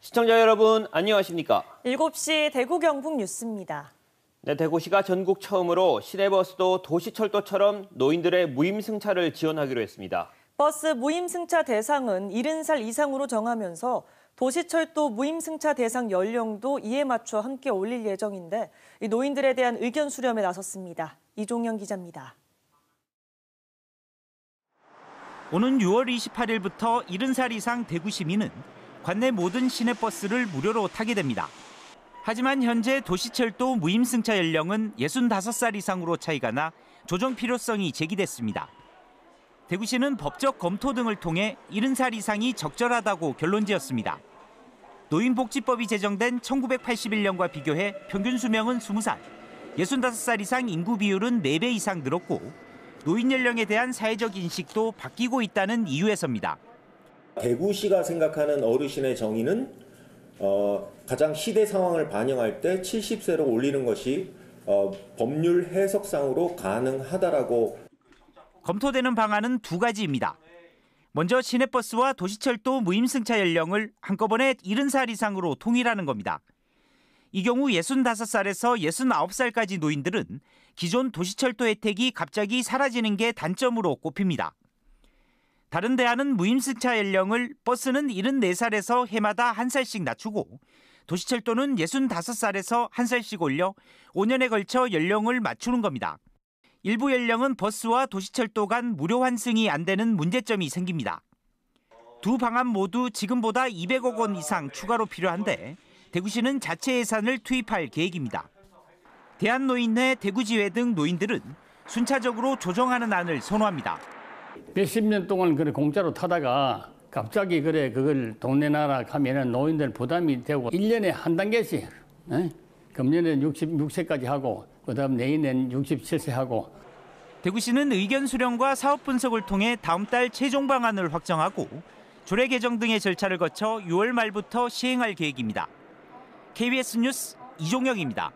시청자 여러분 안녕하십니까? 7시 대구 경북 뉴스입니다. 네, 대구시가 전국 처음으로 시내버스도 도시철도처럼 노인들의 무임승차를 지원하기로 했습니다. 버스 무임승차 대상은 70살 이상으로 정하면서 도시철도 무임승차 대상 연령도 이에 맞춰 함께 올릴 예정인데 노인들에 대한 의견 수렴에 나섰습니다. 이종영 기자입니다. 오는 6월 28일부터 70살 이상 대구 시민은 관내 모든 시내버스를 무료로 타게 됩니다. 하지만 현재 도시철도 무임승차 연령은 65살 이상으로 차이가 나 조정 필요성이 제기됐습니다. 대구시는 법적 검토 등을 통해 70살 이상이 적절하다고 결론지었습니다. 노인복지법이 제정된 1981년과 비교해 평균 수명은 20살, 65살 이상 인구 비율은 4배 이상 늘었고 노인 연령에 대한 사회적 인식도 바뀌고 있다는 이유에서입니다. 대구시가 생각하는 어르신의 정의는 어, 가장 시대 상황을 반영할 때 70세로 올리는 것이 어, 법률 해석상으로 가능하다라고 검토되는 방안은 두 가지입니다. 먼저 시내버스와 도시철도 무임승차 연령을 한꺼번에 70살 이상으로 통일하는 겁니다. 이 경우 65살에서 69살까지 노인들은 기존 도시철도 혜택이 갑자기 사라지는 게 단점으로 꼽힙니다. 다른 대안은 무임승차 연령을 버스는 74살에서 해마다 한살씩 낮추고 도시철도는 65살에서 한살씩 올려 5년에 걸쳐 연령을 맞추는 겁니다. 일부 연령은 버스와 도시철도 간 무료 환승이 안 되는 문제점이 생깁니다. 두 방안 모두 지금보다 200억 원 이상 추가로 필요한데 대구시는 자체 예산을 투입할 계획입니다. 대한노인회 대구지회 등 노인들은 순차적으로 조정하는 안을 선호합니다. 몇십 년 동안 그래 공짜로 타다가 갑자기 그래 그걸 돈 내놔라 하면은 노인들 부담이 되고 일년에한 단계씩 에? 예? 금년엔 66세까지 하고 그다음 내년엔 67세 하고 대구시는 의견 수렴과 사업 분석을 통해 다음 달 최종 방안을 확정하고 조례 개정 등의 절차를 거쳐 6월 말부터 시행할 계획입니다. KBS 뉴스 이종혁입니다.